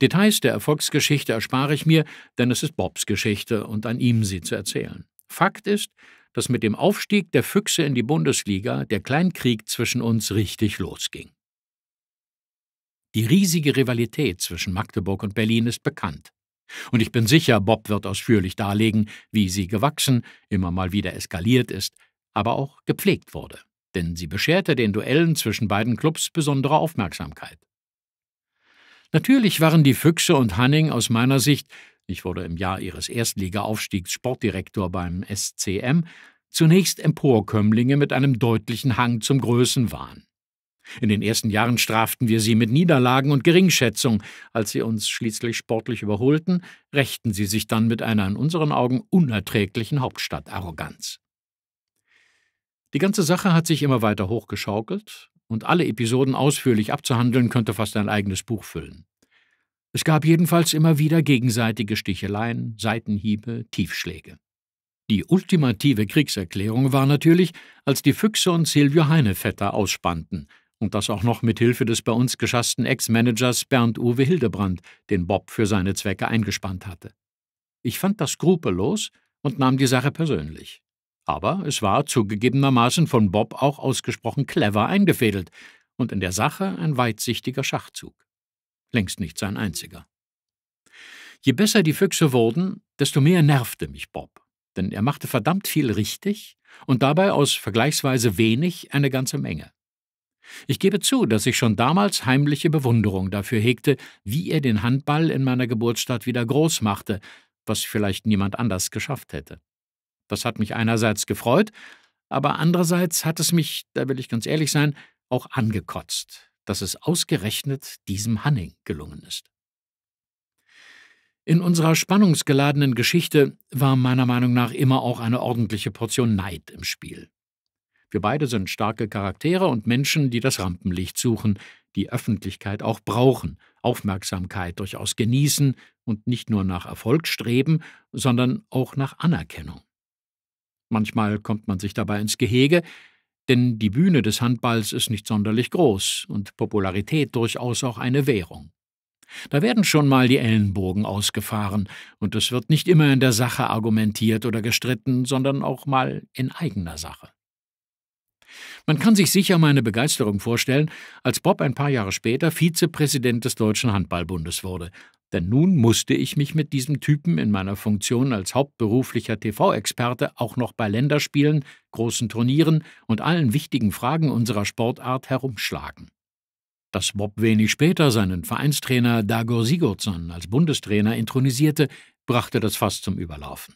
Details der Erfolgsgeschichte erspare ich mir, denn es ist Bobs Geschichte und an ihm sie zu erzählen. Fakt ist, dass mit dem Aufstieg der Füchse in die Bundesliga der Kleinkrieg zwischen uns richtig losging. Die riesige Rivalität zwischen Magdeburg und Berlin ist bekannt. Und ich bin sicher, Bob wird ausführlich darlegen, wie sie gewachsen, immer mal wieder eskaliert ist, aber auch gepflegt wurde. Denn sie bescherte den Duellen zwischen beiden Clubs besondere Aufmerksamkeit. Natürlich waren die Füchse und Hanning aus meiner Sicht, ich wurde im Jahr ihres Erstligaaufstiegs Sportdirektor beim SCM, zunächst Emporkömmlinge mit einem deutlichen Hang zum Größenwahn. In den ersten Jahren straften wir sie mit Niederlagen und Geringschätzung. Als sie uns schließlich sportlich überholten, rächten sie sich dann mit einer in unseren Augen unerträglichen Hauptstadtarroganz. Die ganze Sache hat sich immer weiter hochgeschaukelt, und alle Episoden ausführlich abzuhandeln könnte fast ein eigenes Buch füllen. Es gab jedenfalls immer wieder gegenseitige Sticheleien, Seitenhiebe, Tiefschläge. Die ultimative Kriegserklärung war natürlich, als die Füchse und Silvio Heinevetter ausspannten, und das auch noch mit Hilfe des bei uns geschassten Ex-Managers Bernd Uwe Hildebrand, den Bob für seine Zwecke eingespannt hatte. Ich fand das skrupellos und nahm die Sache persönlich. Aber es war zugegebenermaßen von Bob auch ausgesprochen clever eingefädelt und in der Sache ein weitsichtiger Schachzug. Längst nicht sein einziger. Je besser die Füchse wurden, desto mehr nervte mich Bob, denn er machte verdammt viel richtig und dabei aus vergleichsweise wenig eine ganze Menge. Ich gebe zu, dass ich schon damals heimliche Bewunderung dafür hegte, wie er den Handball in meiner Geburtsstadt wieder groß machte, was vielleicht niemand anders geschafft hätte. Das hat mich einerseits gefreut, aber andererseits hat es mich, da will ich ganz ehrlich sein, auch angekotzt, dass es ausgerechnet diesem Hanning gelungen ist. In unserer spannungsgeladenen Geschichte war meiner Meinung nach immer auch eine ordentliche Portion Neid im Spiel. Wir beide sind starke Charaktere und Menschen, die das Rampenlicht suchen, die Öffentlichkeit auch brauchen, Aufmerksamkeit durchaus genießen und nicht nur nach Erfolg streben, sondern auch nach Anerkennung. Manchmal kommt man sich dabei ins Gehege, denn die Bühne des Handballs ist nicht sonderlich groß und Popularität durchaus auch eine Währung. Da werden schon mal die Ellenbogen ausgefahren, und es wird nicht immer in der Sache argumentiert oder gestritten, sondern auch mal in eigener Sache. Man kann sich sicher meine Begeisterung vorstellen, als Bob ein paar Jahre später Vizepräsident des Deutschen Handballbundes wurde denn nun musste ich mich mit diesem Typen in meiner Funktion als hauptberuflicher TV-Experte auch noch bei Länderspielen, großen Turnieren und allen wichtigen Fragen unserer Sportart herumschlagen. Dass Bob wenig später seinen Vereinstrainer Dagor Sigurdsson als Bundestrainer intronisierte, brachte das fast zum Überlaufen.